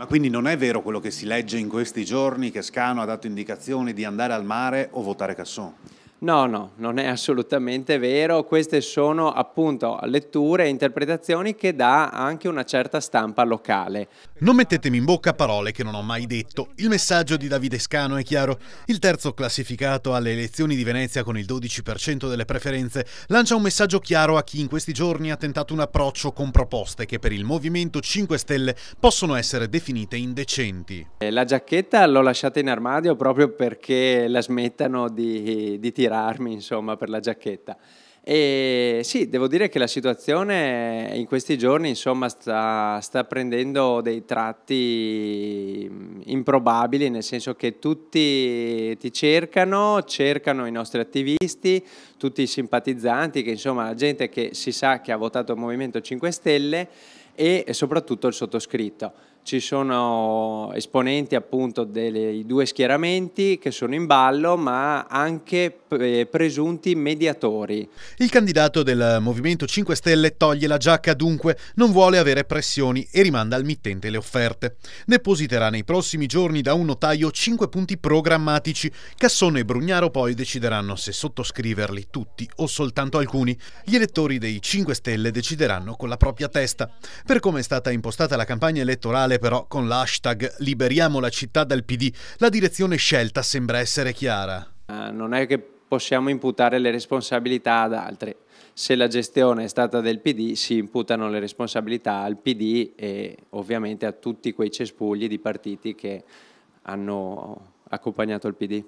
Ma quindi non è vero quello che si legge in questi giorni che Scano ha dato indicazioni di andare al mare o votare Casson? No, no, non è assolutamente vero. Queste sono appunto letture e interpretazioni che dà anche una certa stampa locale. Non mettetemi in bocca parole che non ho mai detto. Il messaggio di Davide Scano è chiaro. Il terzo classificato alle elezioni di Venezia con il 12% delle preferenze lancia un messaggio chiaro a chi in questi giorni ha tentato un approccio con proposte che per il Movimento 5 Stelle possono essere definite indecenti. Eh, la giacchetta l'ho lasciata in armadio proprio perché la smettano di, di tirare schierarmi insomma, per la giacchetta. E sì, devo dire che la situazione in questi giorni insomma, sta, sta, prendendo dei tratti improbabili, nel senso che tutti ti cercano, cercano i nostri attivisti, tutti i simpatizzanti, che insomma la gente che si sa che ha votato il Movimento 5 Stelle e soprattutto il sottoscritto. Ci sono esponenti appunto dei due schieramenti che sono in ballo, ma anche presunti mediatori. Il candidato del Movimento 5 Stelle toglie la giacca dunque, non vuole avere pressioni e rimanda al mittente le offerte. Depositerà nei prossimi giorni da un notaio cinque punti programmatici. Cassone e Brugnaro poi decideranno se sottoscriverli tutti o soltanto alcuni. Gli elettori dei 5 Stelle decideranno con la propria testa. Per come è stata impostata la campagna elettorale però con l'hashtag Liberiamo la città dal PD, la direzione scelta sembra essere chiara. Eh, non è che possiamo imputare le responsabilità ad altri. Se la gestione è stata del PD si imputano le responsabilità al PD e ovviamente a tutti quei cespugli di partiti che hanno accompagnato il PD.